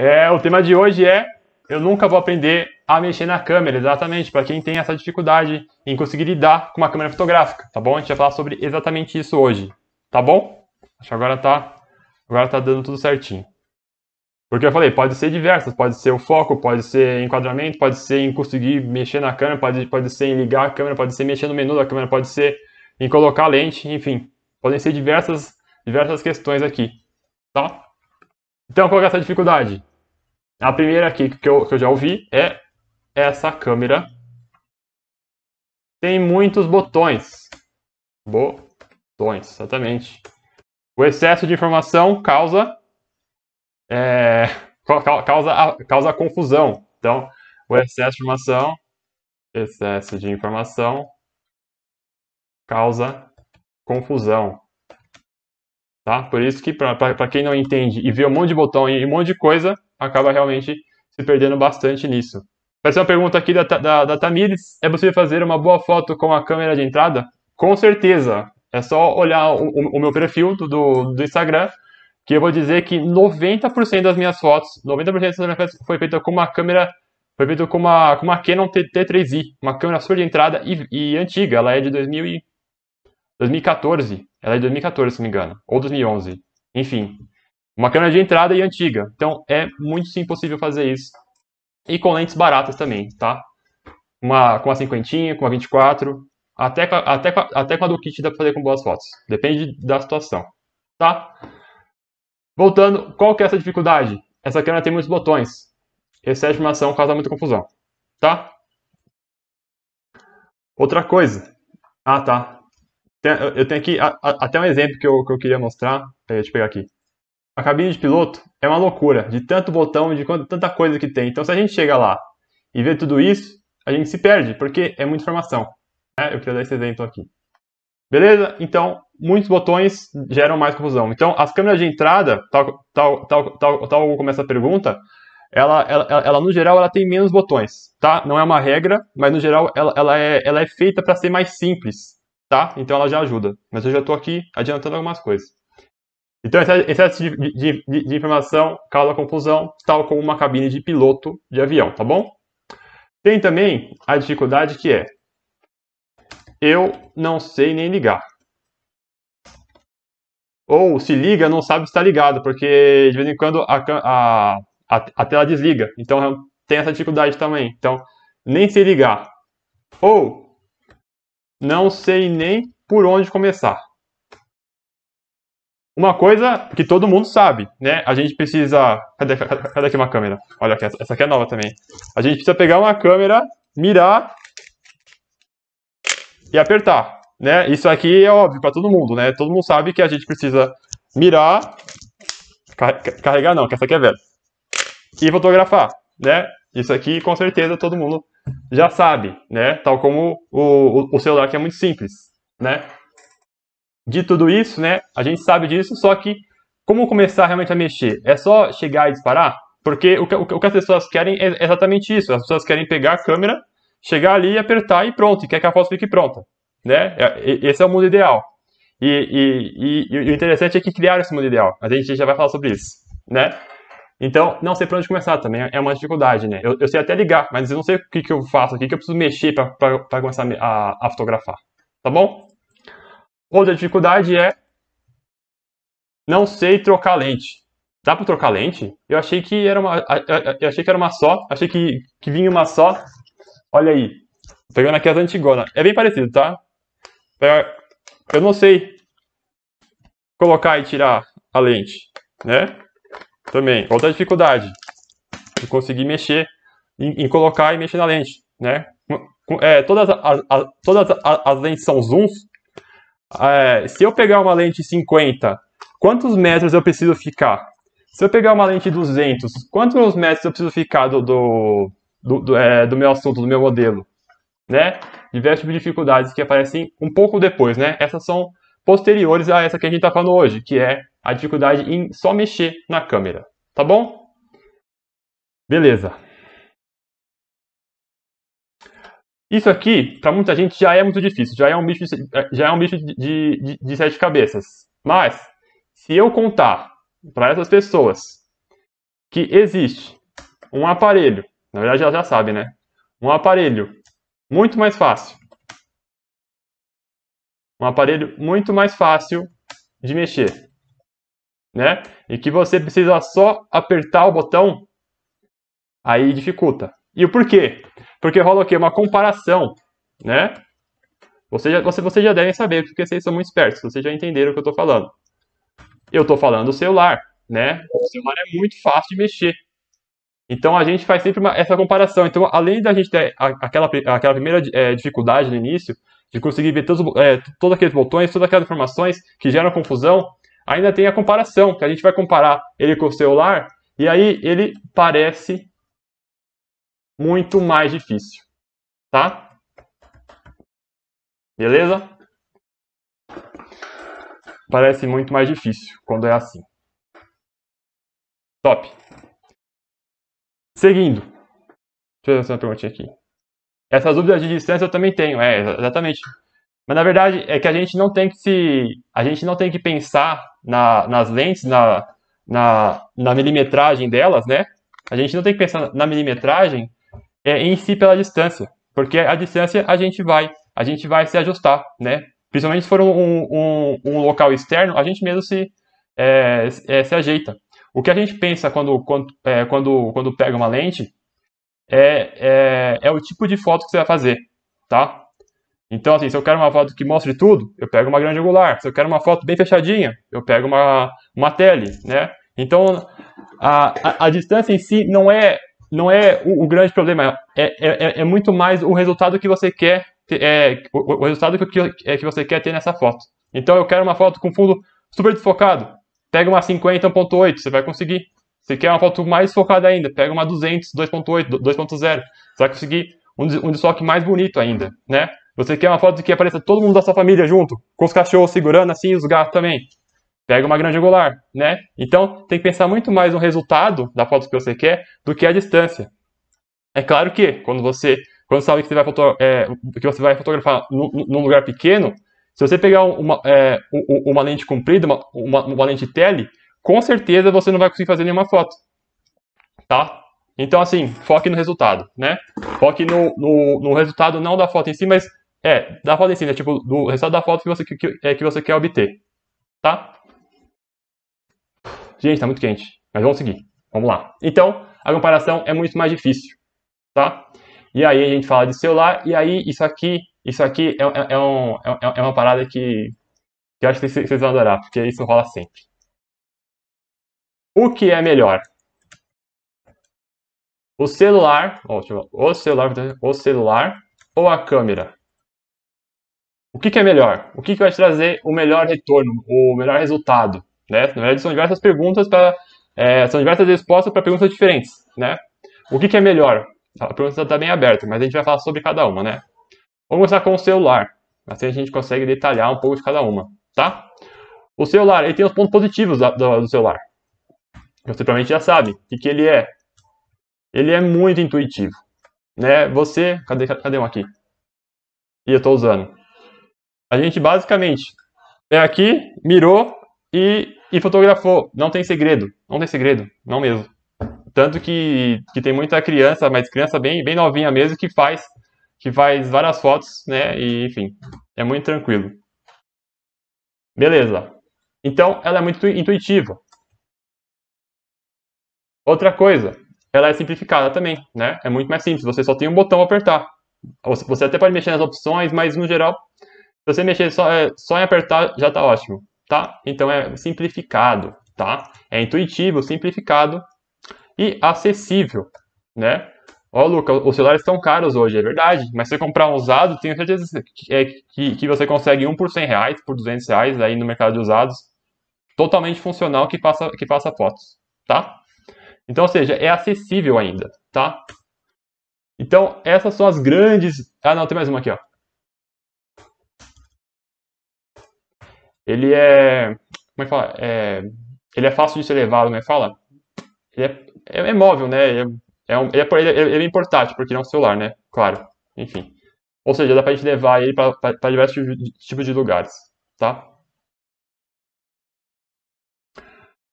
É, o tema de hoje é Eu nunca vou aprender a mexer na câmera, exatamente, para quem tem essa dificuldade em conseguir lidar com uma câmera fotográfica, tá bom? A gente vai falar sobre exatamente isso hoje, tá bom? Acho que agora tá, agora tá dando tudo certinho. Porque eu falei, pode ser diversas, pode ser o foco, pode ser enquadramento, pode ser em conseguir mexer na câmera, pode, pode ser em ligar a câmera, pode ser mexer no menu da câmera, pode ser em colocar a lente, enfim. Podem ser diversas, diversas questões aqui, tá? Então, qual é essa dificuldade? A primeira aqui que eu, que eu já ouvi é essa câmera. Tem muitos botões. Botões, exatamente. O excesso de informação causa, é, causa, causa confusão. Então, o excesso de informação, excesso de informação causa confusão. Tá? Por isso que para quem não entende e vê um monte de botão e um monte de coisa, acaba realmente se perdendo bastante nisso. Parece uma pergunta aqui da, da, da Tamires. É possível fazer uma boa foto com a câmera de entrada? Com certeza. É só olhar o, o meu perfil do, do Instagram, que eu vou dizer que 90% das minhas fotos, 90% das minhas fotos foi feita com uma câmera, foi feita com uma, com uma Canon T, T3i, uma câmera super de entrada e, e antiga. Ela é de 2000 e, 2014. Ela é de 2014, se não me engano. Ou 2011. Enfim uma câmera de entrada e antiga. Então é muito sim possível fazer isso. E com lentes baratas também, tá? Uma, com uma cinquentinha, com uma 24, até, até, até com a do kit dá pra fazer com boas fotos. Depende da situação, tá? Voltando, qual que é essa dificuldade? Essa câmera tem muitos botões. Excesso de informação causa muita confusão, tá? Outra coisa. Ah, tá. Eu tenho aqui até um exemplo que eu, que eu queria mostrar. É, deixa eu pegar aqui. A cabine de piloto é uma loucura, de tanto botão, de tanta coisa que tem. Então, se a gente chega lá e vê tudo isso, a gente se perde, porque é muita informação. Né? Eu queria dar esse exemplo aqui. Beleza? Então, muitos botões geram mais confusão. Então, as câmeras de entrada, tal, tal, tal, tal, tal como essa pergunta, ela, ela, ela, no geral, ela tem menos botões, tá? Não é uma regra, mas no geral ela, ela, é, ela é feita para ser mais simples, tá? Então ela já ajuda. Mas eu já estou aqui adiantando algumas coisas. Então, excesso de, de, de, informação causa confusão, tal como uma cabine de piloto de avião, tá bom? Tem também a dificuldade que é eu não sei nem ligar. Ou se liga, não sabe se está ligado, porque de vez em quando a, a, a, a tela desliga. Então tem essa dificuldade também. Então, nem sei ligar. Ou não sei nem por onde começar. Uma coisa que todo mundo sabe, né? A gente precisa. Cadê, cadê aqui uma câmera? Olha aqui, essa aqui é nova também. A gente precisa pegar uma câmera, mirar e apertar, né? Isso aqui é óbvio para todo mundo, né? Todo mundo sabe que a gente precisa mirar, carregar não, que essa aqui é velha, e fotografar, né? Isso aqui com certeza todo mundo já sabe, né? Tal como o, o celular que é muito simples, né? de tudo isso, né? A gente sabe disso, só que como começar realmente a mexer? É só chegar e disparar? Porque o que, o que as pessoas querem é exatamente isso. As pessoas querem pegar a câmera, chegar ali, e apertar e pronto, e quer que a foto fique pronta. Né? É, esse é o mundo ideal. E, e, e, e, o interessante é que criaram esse mundo ideal. A gente já vai falar sobre isso. Né? Então, não sei para onde começar também. É uma dificuldade, né? Eu, eu, sei até ligar, mas eu não sei o que, que eu faço aqui, que eu preciso mexer para começar a, a fotografar. Tá bom? Outra dificuldade é não sei trocar lente. Dá para trocar lente? Eu achei que era uma, eu achei que era uma só, achei que, que vinha uma só. Olha aí, pegando aqui as antigona É bem parecido, tá? É, eu não sei colocar e tirar a lente, né? Também, outra dificuldade. Eu consegui mexer em, em, colocar e mexer na lente, né? É, todas, as, as todas as, as lentes são zooms, é, se eu pegar uma lente 50, quantos metros eu preciso ficar? Se eu pegar uma lente 200, quantos metros eu preciso ficar do, do, do, do, é, do meu assunto, do meu modelo? Né? Diversos tipos de dificuldades que aparecem um pouco depois, né? Essas são posteriores a essa que a gente está falando hoje, que é a dificuldade em só mexer na câmera. Tá bom? Beleza. Isso aqui, para muita gente, já é muito difícil, já é um bicho, eh, já é um bicho de, de, de sete cabeças. Mas, se eu contar para essas pessoas que existe um aparelho, na verdade elas já sabem, né? Um aparelho muito mais fácil. Um aparelho muito mais fácil de mexer, né? E que você precisa só apertar o botão, aí dificulta. E o porquê? Porque rola o quê? Uma comparação, né? Vocês já, você, você já devem saber, porque vocês são muito espertos, vocês já entenderam o que eu estou falando. Eu estou falando do celular, né? O celular é muito fácil de mexer. Então a gente faz sempre uma, essa comparação. Então, além da gente ter aquela, aquela primeira é, dificuldade no início, de conseguir ver todos, é, todos aqueles botões, todas aquelas informações que geram confusão, ainda tem a comparação, que a gente vai comparar ele com o celular, e aí ele parece muito mais difícil, tá? Beleza? Parece muito mais difícil quando é assim. Top. Seguindo. Deixa eu fazer uma perguntinha aqui. Essas dúvidas de distância eu também tenho, é, exatamente. Mas na verdade é que a gente não tem que se. A gente não tem que pensar na, nas lentes, na, na, na milimetragem delas, né? A gente não tem que pensar na milimetragem é, em si pela distância, porque a distância a gente vai, a gente vai se ajustar, né? Principalmente se for um, um, um local externo, a gente mesmo se, é, é, se ajeita. O que a gente pensa quando, quando, é, quando, quando pega uma lente é, é, é o tipo de foto que você vai fazer, tá? Então, assim, se eu quero uma foto que mostre tudo, eu pego uma grande angular. Se eu quero uma foto bem fechadinha, eu pego uma, uma tele, né? Então, a, a, a, distância em si não é não é o, o grande problema, é, é, é, é, muito mais o resultado que você quer, é, o, o resultado que, que, é, que você quer ter nessa foto. Então eu quero uma foto com fundo super desfocado, pega uma 50, 1.8, você vai conseguir. Se quer uma foto mais focada ainda, pega uma 200, 2.8, 2.0, você vai conseguir um, um desfoque mais bonito ainda, né? Você quer uma foto que apareça todo mundo da sua família junto, com os cachorros segurando assim, os gatos também pega uma grande angular, né? Então, tem que pensar muito mais no resultado da foto que você quer do que a distância. É claro que, quando você quando sabe que você vai, foto, é, que você vai fotografar num lugar pequeno, se você pegar uma, é, uma lente comprida, uma, uma, uma, lente tele, com certeza você não vai conseguir fazer nenhuma foto, tá? Então, assim, foque no resultado, né? Foque no, no, no resultado não da foto em si, mas é, da foto em si, né? Tipo, do resultado da foto que você, que, que, é, que você quer obter, tá? Gente, tá muito quente. Mas vamos seguir. Vamos lá. Então, a comparação é muito mais difícil, tá? E aí a gente fala de celular, e aí isso aqui, isso aqui é, é, é, um, é, é, é uma parada que, que, eu acho que vocês vão adorar, porque isso rola sempre. O que é melhor? O celular, eu, o celular, o celular ou a câmera? O que, que é melhor? O que, que vai trazer o melhor retorno, o melhor resultado? Né? Na verdade, são diversas perguntas para. É, são diversas respostas para perguntas diferentes. Né? O que, que é melhor? A pergunta está bem aberta, mas a gente vai falar sobre cada uma, né? Vamos começar com o celular. Assim a gente consegue detalhar um pouco de cada uma, tá? O celular, ele tem os pontos positivos do, do, celular. Você provavelmente já sabe o que, que ele é. Ele é muito intuitivo. Né? Você. Cadê, cadê um aqui? E eu estou usando. A gente basicamente é aqui, mirou e e fotografou. Não tem segredo. Não tem segredo. Não mesmo. Tanto que, que tem muita criança, mas criança bem, bem novinha mesmo, que faz que faz várias fotos, né? E enfim, é muito tranquilo. Beleza. Então, ela é muito intuitiva. Outra coisa, ela é simplificada também, né? É muito mais simples, você só tem um botão a apertar. Você até pode mexer nas opções, mas no geral, se você mexer só, é, só em apertar, já está ótimo tá? Então é simplificado, tá? É intuitivo, simplificado e acessível, né? Ó, oh, Luca, os celulares estão caros hoje, é verdade. Mas se você comprar um usado, tenho certeza que, é, que você consegue um por 100 reais, por 200 reais aí no mercado de usados. Totalmente funcional que passa, que passa fotos, tá? Então, ou seja, é acessível ainda, tá? Então, essas são as grandes... Ah, não, tem mais uma aqui, ó. ele é. Como é que fala? É, ele é fácil de ser levado, como é que fala? Ele é, é, é móvel, né? Ele é, é um, ele, é, ele, é, porque não é um celular, né? Claro. Enfim. Ou seja, dá pra gente levar ele para diversos tipos de lugares, tá?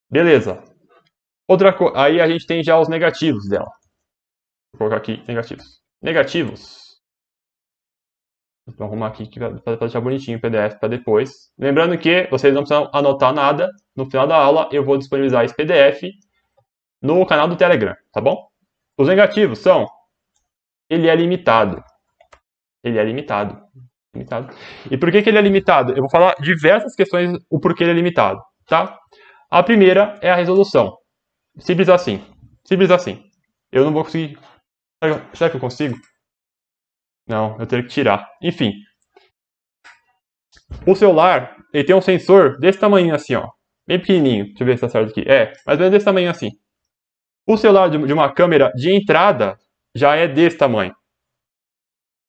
Beleza. Outra coisa. Aí a gente tem já os negativos dela. Vou colocar aqui negativos. Negativos. Então, vou arrumar aqui para deixar bonitinho o PDF para depois. Lembrando que vocês não precisam anotar nada. No final da aula eu vou disponibilizar esse PDF no canal do Telegram, tá bom? Os negativos são: ele é limitado. Ele é limitado. limitado. E por que, que ele é limitado? Eu vou falar diversas questões o porquê ele é limitado, tá? A primeira é a resolução. Simples assim. Simples assim. Eu não vou conseguir. Será que eu consigo? Não, eu teria que tirar. Enfim. O celular, ele tem um sensor desse tamanho assim, ó. Bem pequenininho. Deixa eu ver se tá certo aqui. É, mais ou menos desse tamanho assim. O celular de uma câmera de entrada já é desse tamanho.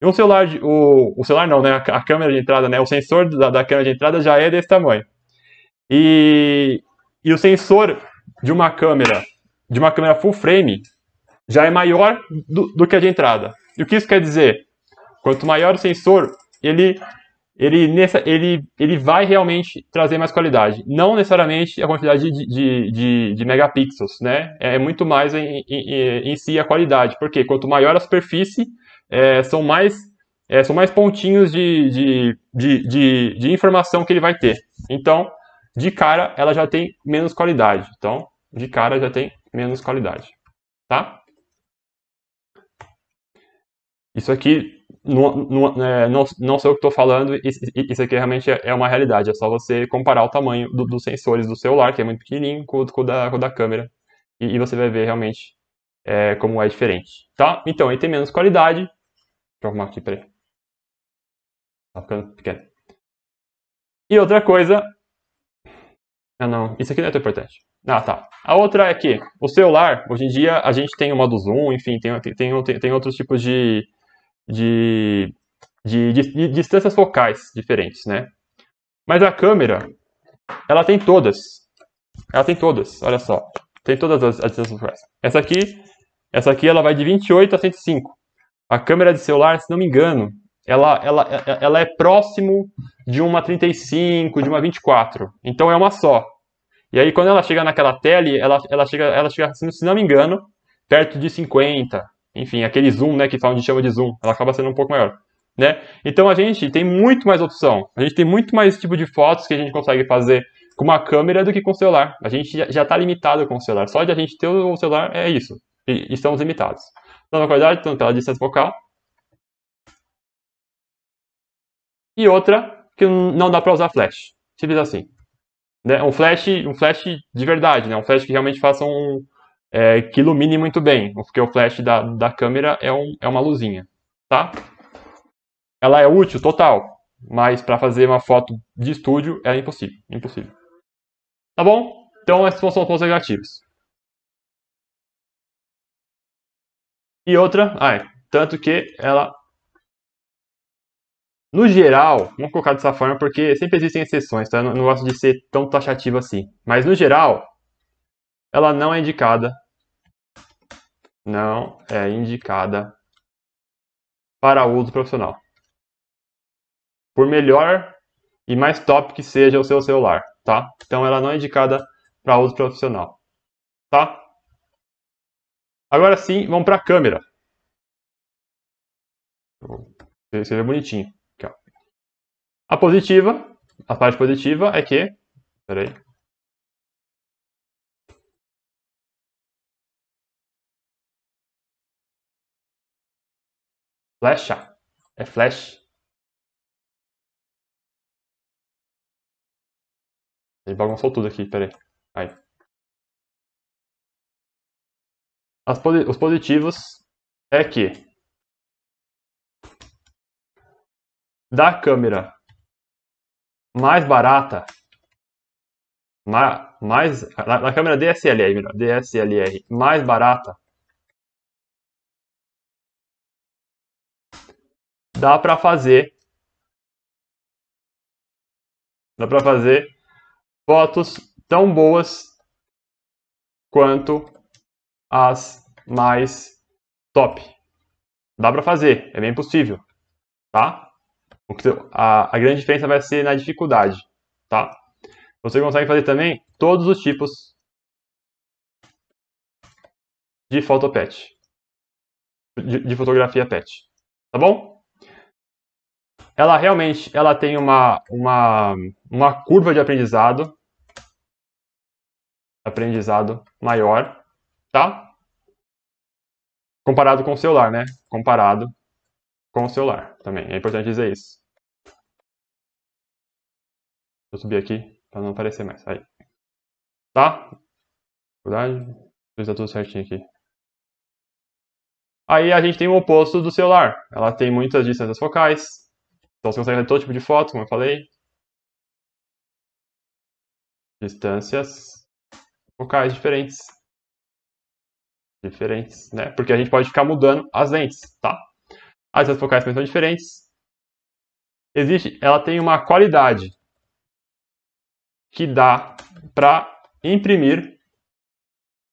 E um celular, de, o, o celular não, né? A, câmera de entrada, né? O sensor da, da câmera de entrada já é desse tamanho. E, e o sensor de uma câmera, de uma câmera full frame, já é maior do, do que a de entrada. E o que isso quer dizer? Quanto maior o sensor, ele, ele, nessa, ele, ele vai realmente trazer mais qualidade. Não necessariamente a quantidade de, de, de, de megapixels, né? É, é muito mais em, em, em, si a qualidade. Porque quanto maior a superfície, é, são, mais, é, são mais pontinhos de, de, de, de, de informação que ele vai ter. Então, de cara, ela já tem menos qualidade. Então, de cara já tem menos qualidade, tá? Isso aqui não, não, é, não, não sei o que estou falando, isso aqui realmente é, é uma realidade. É só você comparar o tamanho do, dos sensores do celular, que é muito pequenininho, com, o da, com da câmera. E, e, você vai ver realmente é, como é diferente. Tá? Então, ele tem menos qualidade. Deixa eu arrumar aqui, peraí. Tá ficando pequeno. E outra coisa... Ah, não. Isso aqui não é tão importante. Ah, tá. A outra é que o celular, hoje em dia, a gente tem o modo zoom, enfim, tem, tem, tem, tem outros tipos de de, de, de, de distâncias focais diferentes, né? Mas a câmera, ela tem todas. Ela tem todas, olha só. Tem todas as, as distâncias focais. Essa aqui, essa aqui ela vai de 28 a 105. A câmera de celular, se não me engano, ela, ela, ela é próximo de uma 35, de uma 24. Então é uma só. E aí quando ela chega naquela tele, ela, ela chega, ela chega, se não me engano, perto de 50, enfim, aquele zoom, né, que a gente chama de zoom, ela acaba sendo um pouco maior, né? Então a gente tem muito mais opção, a gente tem muito mais tipo de fotos que a gente consegue fazer com uma câmera do que com o celular. A gente já está limitado com o celular, só de a gente ter o celular é isso, e estamos limitados. Então, na qualidade, tanto pela distância focal. E outra, que não dá para usar flash, simples assim. Né? Um flash, um flash de verdade, né? Um flash que realmente faça um, é, que ilumine muito bem, porque o flash da, da câmera é, um, é uma luzinha, tá? Ela é útil, total, mas para fazer uma foto de estúdio é impossível, impossível. Tá bom? Então essas são os pontos negativos. E outra, ah, é, tanto que ela no geral, vamos colocar dessa forma porque sempre existem exceções, tá? Eu não, não gosto de ser tão taxativo assim. Mas no geral, ela não é indicada, não é indicada para uso profissional. Por melhor e mais top que seja o seu celular, tá? Então ela não é indicada para uso profissional, tá? Agora sim, vamos para a câmera. Seria bonitinho. A positiva, a parte positiva é que, espera aí Flecha. É Flash. Ele bagunçou tudo aqui, peraí. Aí. Posi os positivos é que da câmera mais barata, ma mais, da câmera DSLR, DSLR mais barata dá para fazer dá para fazer fotos tão boas quanto as mais top. Dá para fazer, é bem possível, tá? a, a grande diferença vai ser na dificuldade, tá? Você consegue fazer também todos os tipos de foto pet, de, de fotografia pet, tá bom? ela realmente ela tem uma, uma, uma curva de aprendizado, aprendizado maior, tá? Comparado com o celular, né? Comparado com o celular também. É importante dizer isso. Vou subir aqui para não aparecer mais. Aí. Tá? Verdade? Está tudo certinho aqui. Aí a gente tem o oposto do celular. Ela tem muitas distâncias focais, então você consegue fazer todo tipo de foto, como eu falei. Distâncias focais diferentes. Diferentes, né? Porque a gente pode ficar mudando as lentes, tá? As lentes focais também são diferentes. Existe, ela tem uma qualidade que dá para imprimir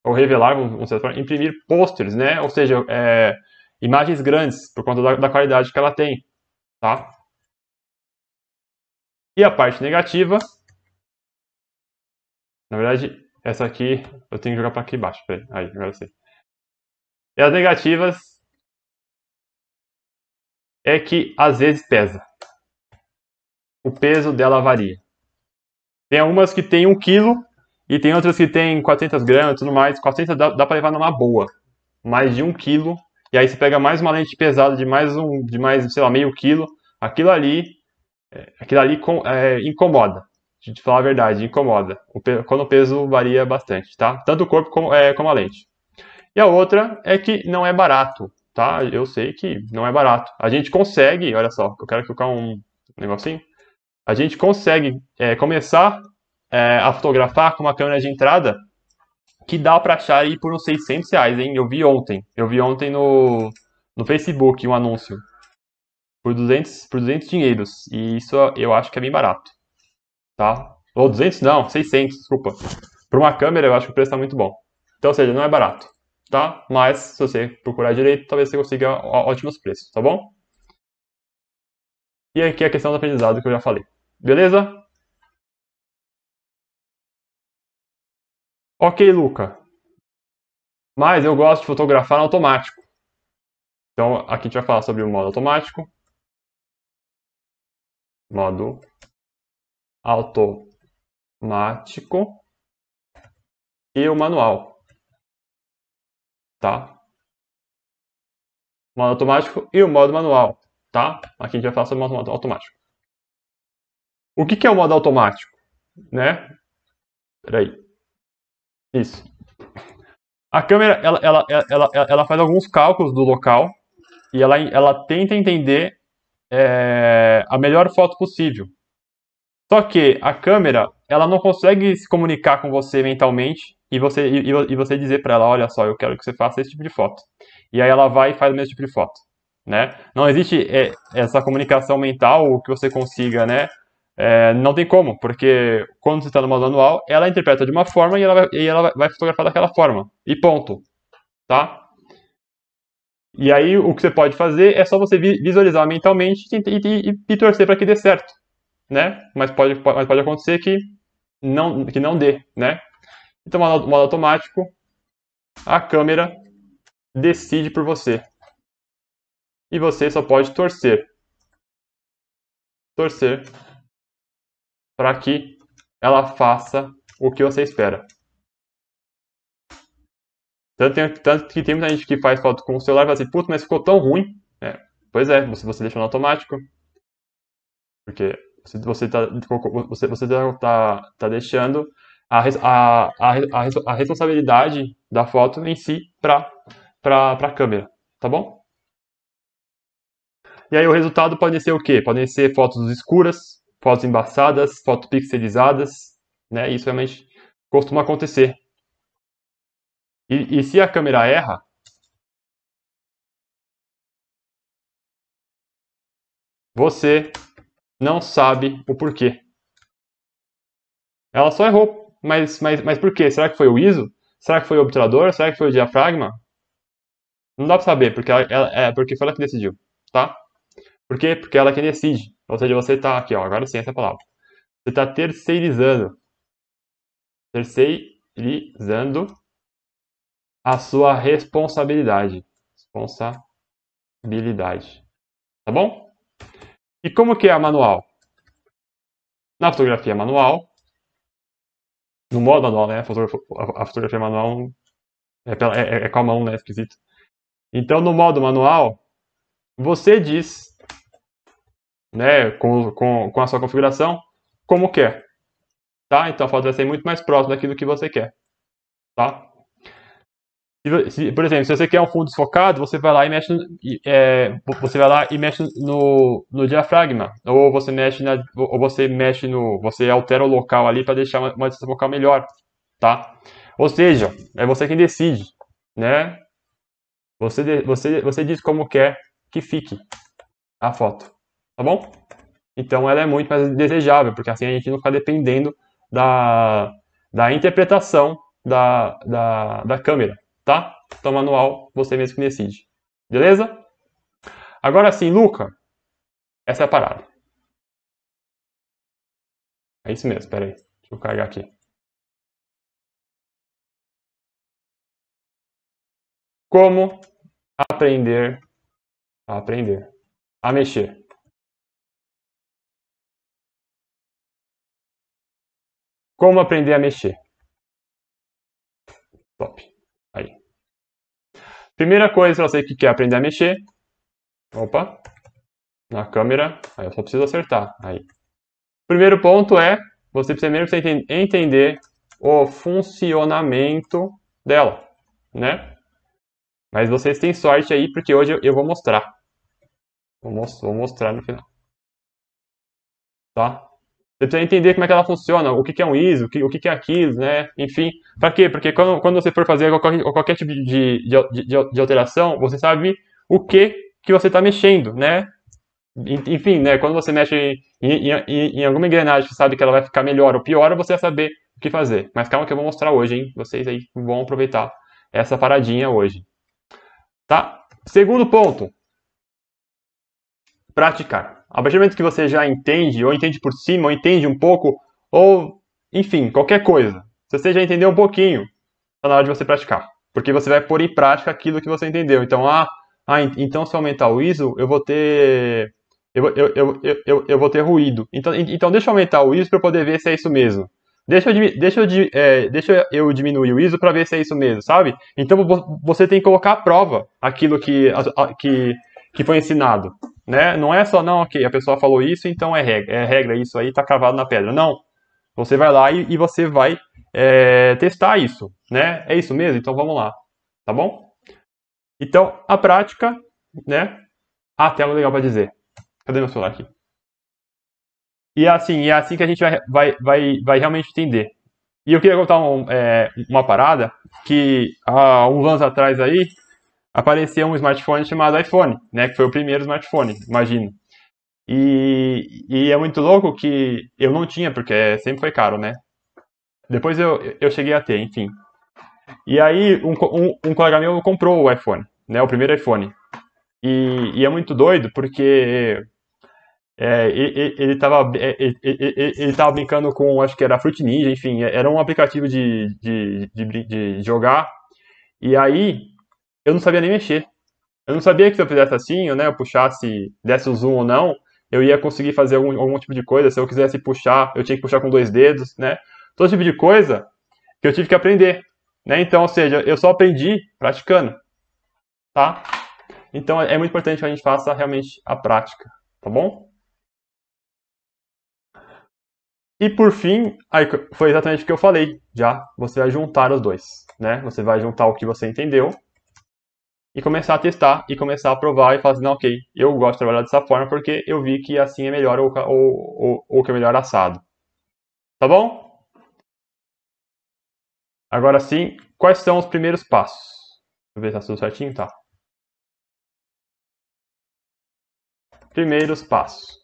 ou revelar, vamos dizer, assim, imprimir posters, né? Ou seja, é, imagens grandes por conta da, da qualidade que ela tem, tá? E a parte negativa, na verdade, essa aqui eu tenho que jogar para aqui embaixo. aí, agora eu sei. E as negativas é que às vezes pesa. O peso dela varia. Tem algumas que tem 1 kg e tem outras que tem 400 gramas e tudo mais. 400 dá, dá para levar numa boa. Mais de 1 kg. E aí você pega mais uma lente pesada de mais um, de mais, sei lá, meio quilo. Aquilo ali é, aquilo ali com, é, incomoda. De falar a verdade, incomoda. O, quando o peso varia bastante, tá? Tanto o corpo como, é, como a lente. E a outra é que não é barato, tá? Eu sei que não é barato. A gente consegue, olha só, eu quero colocar um negocinho. A gente consegue é, começar é, a fotografar com uma câmera de entrada que dá para achar aí por uns 600 reais, hein? Eu vi ontem. Eu vi ontem no, no Facebook um anúncio por 200, por 200 dinheiros. E isso eu acho que é bem barato. Tá? Ou 200 não, 600, desculpa. por uma câmera eu acho que o preço está muito bom. Então, ou seja, não é barato. Tá? Mas se você procurar direito, talvez você consiga ótimos preços, tá bom? E aqui a questão do aprendizado que eu já falei. Beleza? Ok, Luca. Mas eu gosto de fotografar automático. Então, aqui a gente vai falar sobre o modo automático, modo automático e o manual, tá? O modo automático e o modo manual, tá? Aqui a gente vai falar sobre o modo automático. O que, que é o modo automático, né? Peraí. Isso. A câmera, ela, ela, ela, ela, ela faz alguns cálculos do local e ela, ela tenta entender é, a melhor foto possível. Só que a câmera, ela não consegue se comunicar com você mentalmente e você, e, e você dizer para ela, olha só, eu quero que você faça esse tipo de foto. E aí ela vai e faz o mesmo tipo de foto, né? Não existe é, essa comunicação mental que você consiga, né? É, não tem como, porque quando você está no modo manual, ela interpreta de uma forma e ela vai, e ela vai fotografar daquela forma. E ponto, tá? E aí o que você pode fazer é só você visualizar mentalmente e, e, e, e torcer para que dê certo, né? Mas pode, mas pode acontecer que não, que não dê, né? Então, modo, modo automático, a câmera decide por você. E você só pode torcer. Torcer para que ela faça o que você espera. Tanto, tem, tanto que tem muita gente que faz foto com o celular e fala assim, putz, mas ficou tão ruim. É, pois é, você, você deixa no automático. Porque você, você, tá, você, você tá, tá, tá deixando a, a, a, a responsabilidade da foto em si para a câmera, tá bom? E aí o resultado pode ser o quê? Podem ser fotos escuras, fotos embaçadas, fotos pixelizadas, né? Isso realmente costuma acontecer e, e se a câmera erra, você não sabe o porquê. Ela só errou, mas, mas, mas por quê? Será que foi o ISO? Será que foi o obturador? Será que foi o diafragma? Não dá para saber, porque, ela, ela, é, porque foi ela que decidiu, tá? Por quê? Porque ela é quem decide. Ou seja, você está aqui, ó, agora sim essa é palavra. Você está terceirizando. Terceirizando a sua responsabilidade. Responsabilidade. Tá bom? E como que é a manual? Na fotografia manual, no modo manual, né? A fotografia manual é, pela, é, é com a mão, né? Esquisito. Então, no modo manual, você diz, né, com, com, com a sua configuração, como quer. É. Tá? Então a foto vai ser muito mais próxima daquilo que você quer. Tá? Se, por exemplo, se você quer um fundo desfocado, você vai lá e mexe, é, você vai lá e mexe no, no diafragma, ou você mexe na, ou você mexe no, você altera o local ali para deixar uma, uma distância focal melhor, tá? Ou seja, é você quem decide, né? Você, você, você diz como quer que fique a foto, tá bom? Então ela é muito mais desejável, porque assim a gente não fica dependendo da, da interpretação da, da, da câmera tá? Então, manual, você mesmo que decide. Beleza? Agora sim, Luca, essa é a parada. É isso mesmo, peraí. Deixa eu carregar aqui. Como aprender a aprender a mexer. Como aprender a mexer. Top. Primeira coisa para você que quer aprender a mexer. Opa, na câmera. Aí eu só preciso acertar. Aí. Primeiro ponto é você primeiro precisa entender o funcionamento dela, né? Mas vocês têm sorte aí porque hoje eu vou mostrar. Vou mostrar no final. Tá? Você precisa entender como é que ela funciona, o que, é um ISO, o que, é aquilo, né? Enfim, para quê? Porque quando, quando você for fazer qualquer, qualquer tipo de, de, de, de alteração, você sabe o que que você está mexendo, né? Enfim, né? Quando você mexe em, em, em, alguma engrenagem, você sabe que ela vai ficar melhor ou pior, você vai saber o que fazer. Mas calma que eu vou mostrar hoje, hein? Vocês aí vão aproveitar essa paradinha hoje. Tá? Segundo ponto. Praticar. A partir do momento que você já entende, ou entende por cima, ou entende um pouco, ou enfim, qualquer coisa. Se você já entendeu um pouquinho, está na hora de você praticar. Porque você vai pôr em prática aquilo que você entendeu. Então, ah, ah então se eu aumentar o ISO, eu vou ter. Eu, eu, eu, eu, eu vou ter ruído. Então, então deixa eu aumentar o ISO para eu poder ver se é isso mesmo. Deixa eu, deixa eu, é, deixa eu diminuir o ISO para ver se é isso mesmo, sabe? Então você tem que colocar à prova aquilo que, que, que foi ensinado. Né? Não é só, não, ok, a pessoa falou isso, então é regra, é regra isso aí tá cravado na pedra. Não. Você vai lá e, e você vai é, testar isso, né? É isso mesmo? Então vamos lá, tá bom? Então, a prática, né? Ah, tem algo legal para dizer. Cadê meu celular aqui? E é assim, e é assim que a gente vai, vai, vai, vai realmente entender. E eu queria contar um, é, uma parada que há uns anos atrás aí, apareceu um smartphone chamado iPhone, né? Que foi o primeiro smartphone, imagino. E, e é muito louco que eu não tinha, porque sempre foi caro, né? Depois eu, eu cheguei a ter, enfim. E aí um, um, um colega meu comprou o iPhone, né? O primeiro iPhone. E, e é muito doido porque é, ele estava ele, é, ele tava brincando com, acho que era Fruit Ninja, enfim, é, era um aplicativo de, de, de, de jogar. E aí eu não sabia nem mexer. Eu não sabia que se eu fizesse assim, eu, né, eu puxasse, desse o zoom ou não, eu ia conseguir fazer algum, algum tipo de coisa. Se eu quisesse puxar, eu tinha que puxar com dois dedos, né? Todo tipo de coisa que eu tive que aprender, né? Então, ou seja, eu só aprendi praticando, tá? Então, é muito importante que a gente faça realmente a prática, tá bom? E por fim, foi exatamente o que eu falei, já, você vai juntar os dois, né? Você vai juntar o que você entendeu e começar a testar e começar a provar e falar assim, não, ok, eu gosto de trabalhar dessa forma porque eu vi que assim é melhor ou, ou, ou, que é melhor assado. Tá bom? Agora sim, quais são os primeiros passos? Deixa eu ver se está tudo certinho, tá. Primeiros passos.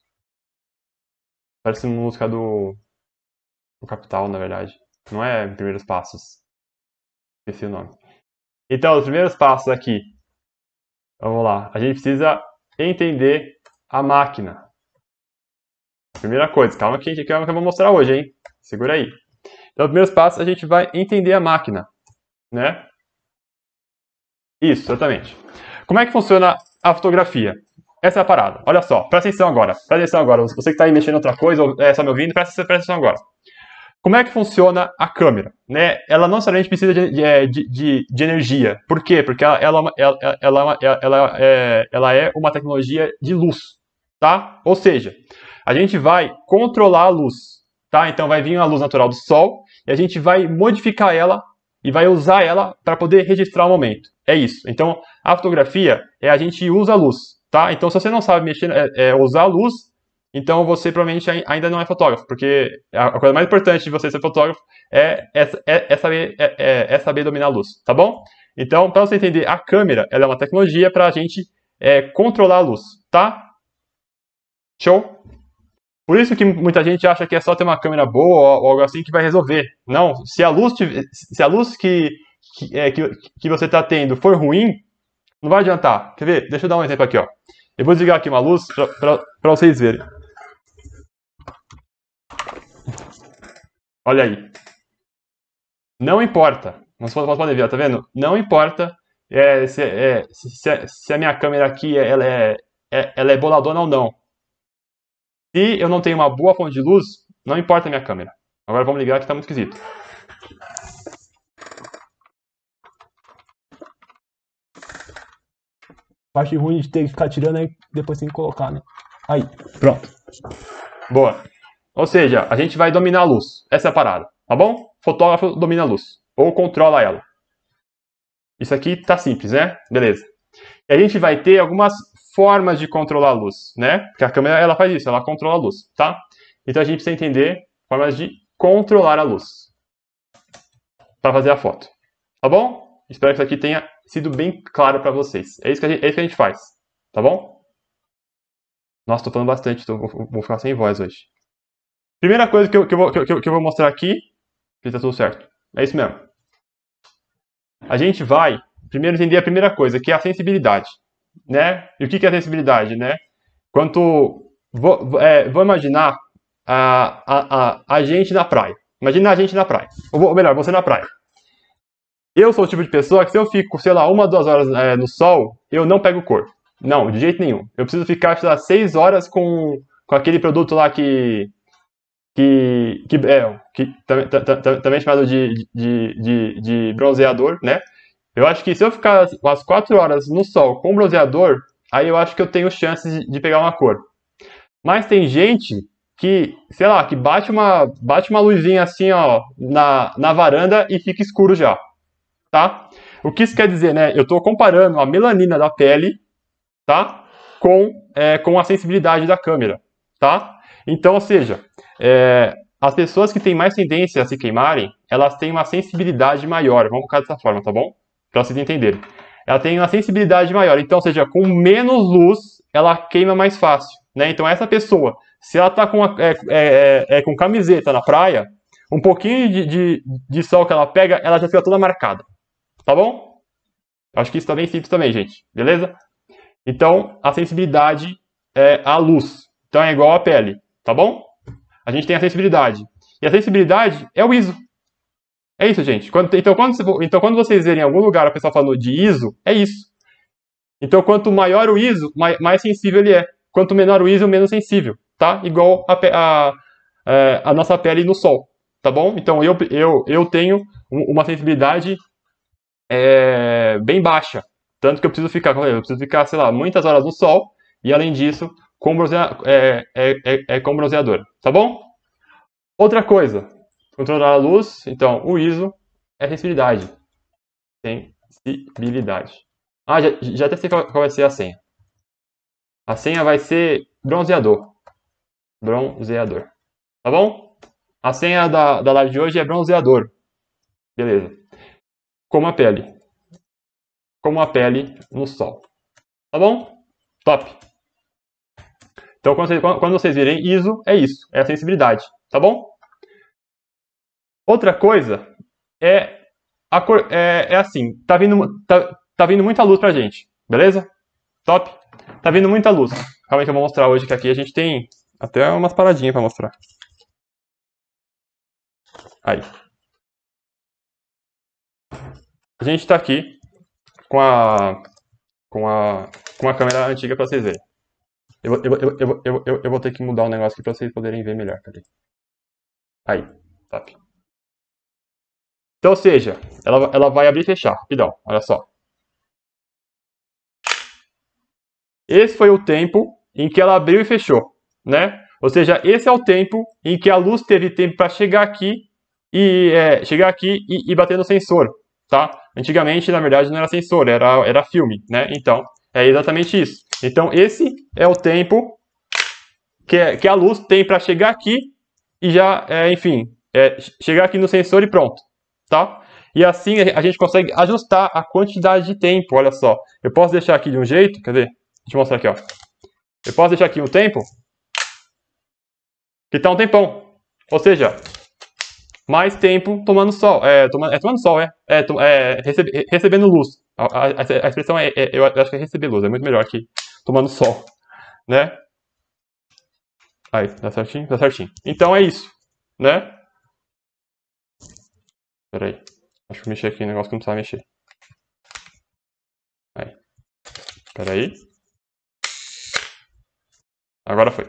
Parece música do, do Capital, na verdade. Não é Primeiros Passos. Esqueci o nome. Então, os primeiros passos aqui então, vamos lá. A gente precisa entender a máquina. Primeira coisa, calma que, calma é que eu vou mostrar hoje, hein? Segura aí. Então, os primeiros passos, a gente vai entender a máquina, né? Isso, exatamente. Como é que funciona a fotografia? Essa é a parada. Olha só, presta atenção agora. Presta atenção agora. Você que está aí mexendo em outra coisa, ou é só tá me ouvindo, presta, presta atenção agora. Como é que funciona a câmera? Né? Ela não necessariamente precisa de, de, é, de, de energia. Por quê? Porque ela, ela, é ela, ela, é ela, é, ela é uma tecnologia de luz, tá? Ou seja, a gente vai controlar a luz, tá? Então vai vir a luz natural do sol e a gente vai modificar ela e vai usar ela para poder registrar o momento. É isso. Então, a fotografia é a gente usa a luz, tá? Então, se você não sabe mexer, é, é usar a luz, então você provavelmente ainda não é fotógrafo, porque a coisa mais importante de você ser fotógrafo é, é, é, é saber, é, é, é, saber dominar a luz, tá bom? Então, para você entender, a câmera ela é uma tecnologia para a gente é, controlar a luz, tá? Show? Por isso que muita gente acha que é só ter uma câmera boa ou algo assim que vai resolver. Não, se a luz, se a luz que, que, que, que você está tendo for ruim, não vai adiantar. Quer ver? Deixa eu dar um exemplo aqui, ó. Eu vou desligar aqui uma luz para vocês verem. Olha aí. Não importa. Nós podemos ver, tá vendo? Não importa é, se, é, se, se, a minha câmera aqui ela é, é, ela é boladona ou não. Se eu não tenho uma boa fonte de luz, não importa a minha câmera. Agora vamos ligar que está muito esquisito. Parte ruim de ter que ficar tirando aí, depois tem que colocar, né? Aí, pronto. Boa. Ou seja, a gente vai dominar a luz. Essa é a parada, tá bom? Fotógrafo domina a luz, ou controla ela. Isso aqui tá simples, né? Beleza. E a gente vai ter algumas formas de controlar a luz, né? Porque a câmera, ela faz isso, ela controla a luz, tá? Então a gente precisa entender formas de controlar a luz para fazer a foto. Tá bom? Espero que isso aqui tenha sido bem claro para vocês. É isso, que a gente, é isso que a gente faz, tá bom? Nossa, tô falando bastante, tô, vou ficar sem voz hoje. Primeira coisa que eu, que eu, vou, que eu, que eu vou mostrar aqui, que está tudo certo. É isso mesmo. A gente vai primeiro entender a primeira coisa, que é a sensibilidade. Né? E o que, é a sensibilidade? Né? Quanto. Vou, é, vou imaginar a, a, a, a, gente na praia. Imagina a gente na praia. Ou, ou, melhor, você na praia. Eu sou o tipo de pessoa que se eu fico, sei lá, uma, duas horas é, no sol, eu não pego cor. Não, de jeito nenhum. Eu preciso ficar, sei lá, seis horas com, com aquele produto lá que, que, que, é, que também é chamado de, de, de, de, bronzeador, né? Eu acho que se eu ficar umas 4 horas no sol com bronzeador, aí eu acho que eu tenho chances de pegar uma cor. Mas tem gente que, sei lá, que bate uma, bate uma luzinha assim, ó, na, na varanda e fica escuro já, tá? O que isso quer dizer, né? Eu estou comparando a melanina da pele, tá? Com, é, com a sensibilidade da câmera, tá? Então, ou seja, é, as pessoas que têm mais tendência a se queimarem, elas têm uma sensibilidade maior. Vamos colocar dessa forma, tá bom? Para vocês entenderem. Ela tem uma sensibilidade maior. Então, ou seja, com menos luz, ela queima mais fácil. Né? Então, essa pessoa, se ela está com, é, é, é, é, com camiseta na praia, um pouquinho de, de, de, sol que ela pega, ela já fica toda marcada. Tá bom? Acho que isso está bem simples também, gente. Beleza? Então, a sensibilidade é a luz. Então, é igual a pele. Tá bom? a gente tem acessibilidade. E acessibilidade é o ISO. É isso, gente. Quando, então, quando, então, quando vocês verem em algum lugar o pessoal falando de ISO, é isso. Então, quanto maior o ISO, mais, mais sensível ele é. Quanto menor o ISO, menos sensível, tá? Igual a, a, é, a nossa pele no sol, tá bom? Então, eu, eu, eu tenho uma sensibilidade é, bem baixa. Tanto que eu preciso ficar, eu preciso ficar, sei lá, muitas horas no sol, e além disso, com bronzeador, é, é, é, é, com bronzeador, tá bom? Outra coisa, controlar a luz, então o ISO é sensibilidade. Sensibilidade. Ah, já, já até sei qual, qual vai ser a senha. A senha vai ser bronzeador. Bronzeador. Tá bom? A senha da, da live de hoje é bronzeador. Beleza. Como a pele. Como a pele no sol. Tá bom? Top! Então, quando vocês, quando vocês virem ISO, é isso, é a sensibilidade, tá bom? Outra coisa é, a cor, é, é assim, tá vindo, tá, tá vindo muita luz pra gente, beleza? Top? Tá vindo muita luz. Calma aí que eu vou mostrar hoje que aqui a gente tem até umas paradinhas pra mostrar. Aí. A gente tá aqui com a, com a, com a câmera antiga pra vocês verem. Eu, eu, eu, eu, eu, eu, eu vou ter que mudar o um negócio aqui para vocês poderem ver melhor. Peraí. Aí, top. Então, ou seja, ela, ela vai abrir e fechar, rapidão, olha só. Esse foi o tempo em que ela abriu e fechou, né? Ou seja, esse é o tempo em que a luz teve tempo para chegar aqui e é, chegar aqui e, e, bater no sensor, tá? Antigamente, na verdade, não era sensor, era, era filme, né? Então, é exatamente isso. Então, esse é o tempo que, é, que a luz tem para chegar aqui e já, é, enfim, é, chegar aqui no sensor e pronto, tá? E assim a gente consegue ajustar a quantidade de tempo, olha só. Eu posso deixar aqui de um jeito, quer ver? Deixa eu mostrar aqui, ó. Eu posso deixar aqui um tempo que está um tempão. Ou seja, mais tempo tomando sol. É, tomando, é, tomando sol, é. é, é recebe, recebendo luz. A, a, a expressão é, é, eu acho que é receber luz, é muito melhor que tomando sol, né? Aí, dá certinho? Dá certinho. Então é isso, né? Peraí, Acho que eu mexer aqui no negócio que não precisa mexer. Aí. peraí. Agora foi.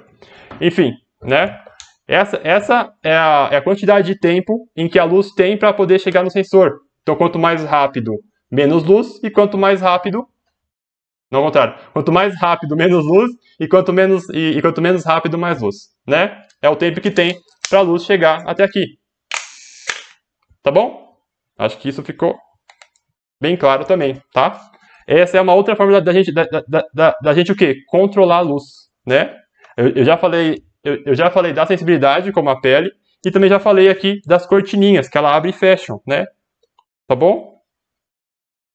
Enfim, né? Essa, essa é, a, é a quantidade de tempo em que a luz tem para poder chegar no sensor. Então, quanto mais rápido, menos luz. E quanto mais rápido, não ao contrário. Quanto mais rápido, menos luz, e quanto menos, e, e quanto menos rápido, mais luz. Né? É o tempo que tem para a luz chegar até aqui. Tá bom? Acho que isso ficou bem claro também, tá? Essa é uma outra forma da, gente, da, da, da, da gente o quê? Controlar a luz, né? Eu, eu já falei, eu, eu, já falei da sensibilidade, como a pele, e também já falei aqui das cortininhas, que ela abre e fecha, né? Tá bom?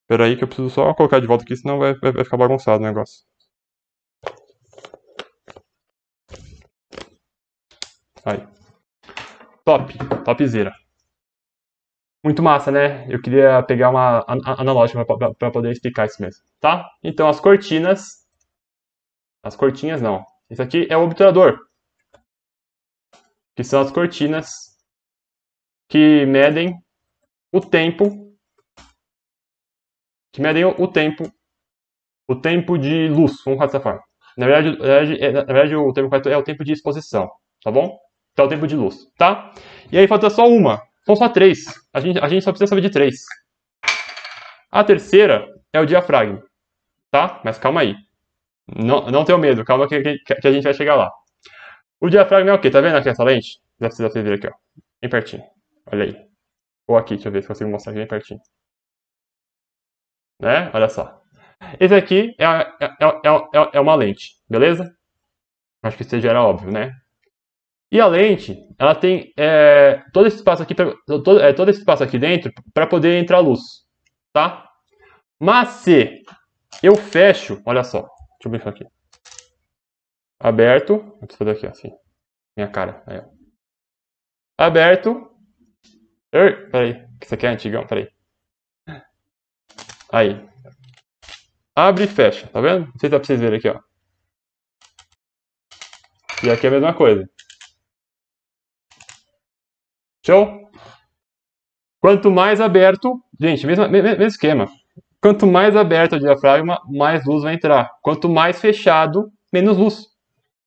Espera aí que eu preciso só colocar de volta aqui, senão vai, vai, vai ficar bagunçado o negócio. Aí. Top. Topzera. Muito massa, né? Eu queria pegar uma analógica para poder explicar isso mesmo, tá? Então, as cortinas... As cortinhas, não. Esse aqui é o obturador. Que são as cortinas que medem o tempo que medem o tempo, o tempo de luz, vamos falar dessa forma. Na verdade, na verdade, é, na verdade o termo correto é o tempo de exposição, tá bom? Então, é o tempo de luz, tá? E aí falta só uma, são só três. A gente, a gente só precisa saber de três. A terceira é o diafragma, tá? Mas calma aí. Não, não tenho medo, calma que, que, que, a gente vai chegar lá. O diafragma é o quê? Tá vendo aqui essa lente? Dá pra vocês verem aqui, ó. Bem pertinho. Olha aí. Ou aqui, deixa eu ver se consigo mostrar aqui bem pertinho né? Olha só. Esse aqui é é, é, é, é, é uma lente, beleza? Acho que isso já era óbvio, né? E a lente, ela tem é, todo esse espaço aqui, pra, todo, é, todo esse espaço aqui dentro para poder entrar luz, tá? Mas se eu fecho, olha só, deixa eu brincar aqui. Aberto, vou fazer aqui assim, minha cara, aí, ó. Aberto. Ei, peraí, isso aqui é antigão, peraí. Aí. Abre e fecha, tá vendo? Não sei se dá pra vocês verem aqui, ó. E aqui é a mesma coisa. Show? Quanto mais aberto, gente, mesmo, mesmo esquema. Quanto mais aberto o diafragma, mais luz vai entrar. Quanto mais fechado, menos luz.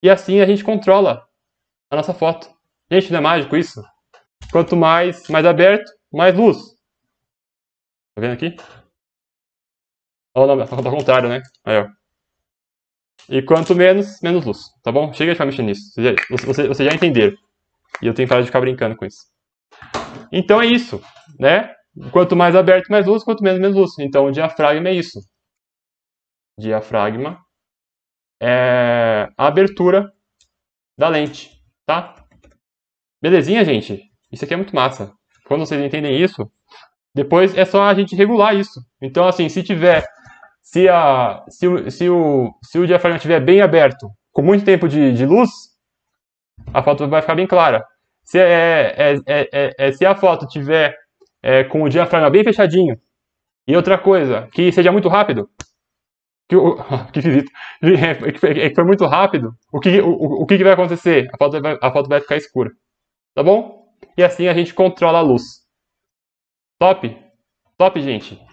E assim a gente controla a nossa foto. Gente, não é mágico isso? Quanto mais, mais aberto, mais luz. Tá vendo aqui? rola, tá ao contrário, né? Aí, ó. E quanto menos, menos luz, tá bom? Chega de ficar mexendo nisso. Vocês já, você, você já entenderam. E eu tenho que parar de ficar brincando com isso. Então é isso, né? Quanto mais aberto, mais luz, quanto menos, menos luz. Então o diafragma é isso. Diafragma é a abertura da lente, tá? Belezinha, gente? Isso aqui é muito massa. Quando vocês entendem isso, depois é só a gente regular isso. Então, assim, se tiver se, a, se, o, se, o, se o diafragma estiver bem aberto, com muito tempo de, de luz, a foto vai ficar bem clara. Se, é, é, é, se a foto tiver com o diafragma bem fechadinho, e outra coisa, que seja muito rápido, que, o, que esquisito, que foi muito rápido, o que, o, o que vai acontecer? A foto vai, a foto vai ficar escura. Tá bom? E assim a gente controla a luz. Top? Top, gente!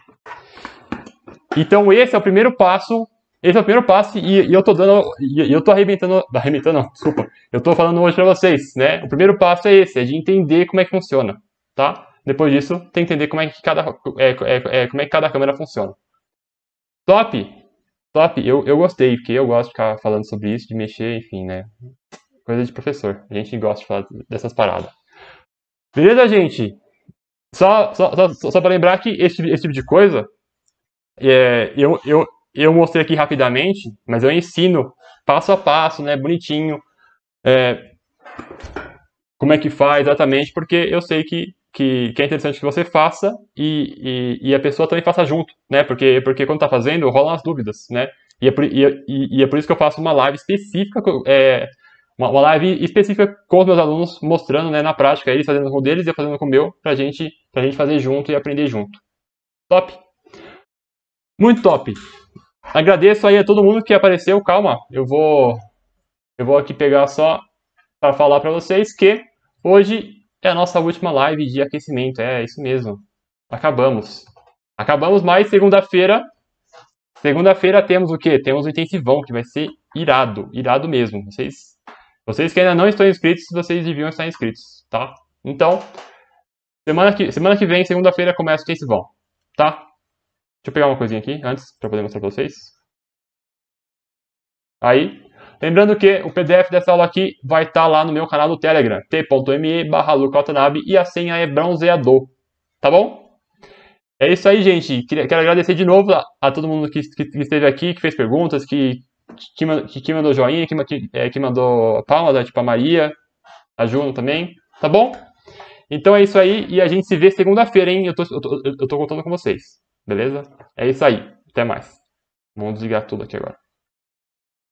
Então esse é o primeiro passo, esse é o primeiro passo e, e eu tô dando, e, eu tô arrebentando, arrebentando não, desculpa, eu tô falando hoje para vocês, né? O primeiro passo é esse, é de entender como é que funciona, tá? Depois disso, tem que entender como é que cada, é, é, é como é que cada câmera funciona. Top! Top, eu, eu gostei, porque eu gosto de ficar falando sobre isso, de mexer, enfim, né? Coisa de professor. A gente gosta de falar dessas paradas. Beleza, gente? Só, só, só, só para lembrar que esse, esse tipo de coisa é, eu, eu, eu mostrei aqui rapidamente, mas eu ensino passo a passo, né, bonitinho, é, como é que faz exatamente, porque eu sei que, que, que é interessante que você faça e, e, e, a pessoa também faça junto, né, porque, porque quando está fazendo, rolam as dúvidas, né, e é, por, e é, por, isso que eu faço uma live específica, é, uma, uma, live específica com os meus alunos, mostrando, né, na prática, eles fazendo com eles deles e eu fazendo com o meu, pra gente, pra gente fazer junto e aprender junto. Top! Muito top. Agradeço aí a todo mundo que apareceu. Calma, eu vou eu vou aqui pegar só para falar para vocês que hoje é a nossa última live de aquecimento. É isso mesmo. Acabamos. Acabamos mais segunda-feira. Segunda-feira temos o quê? Temos o intensivão que vai ser irado, irado mesmo. Vocês vocês que ainda não estão inscritos, vocês deviam estar inscritos, tá? Então, semana que semana que vem, segunda-feira começa o intensivão, tá? Deixa eu pegar uma coisinha aqui antes, para poder mostrar para vocês. Aí, lembrando que o PDF dessa aula aqui vai estar tá lá no meu canal do Telegram, t.me barra e a senha é bronzeador, tá bom? É isso aí, gente. Quero agradecer de novo a, a todo mundo que, que, esteve aqui, que fez perguntas, que, que, que mandou joinha, que, é, que mandou palmas, né, tipo a Maria, a Juno também, tá bom? Então é isso aí e a gente se vê segunda-feira, hein? Eu tô, eu, tô, eu tô contando com vocês. Beleza? É isso aí. Até mais. Vamos desligar tudo aqui agora.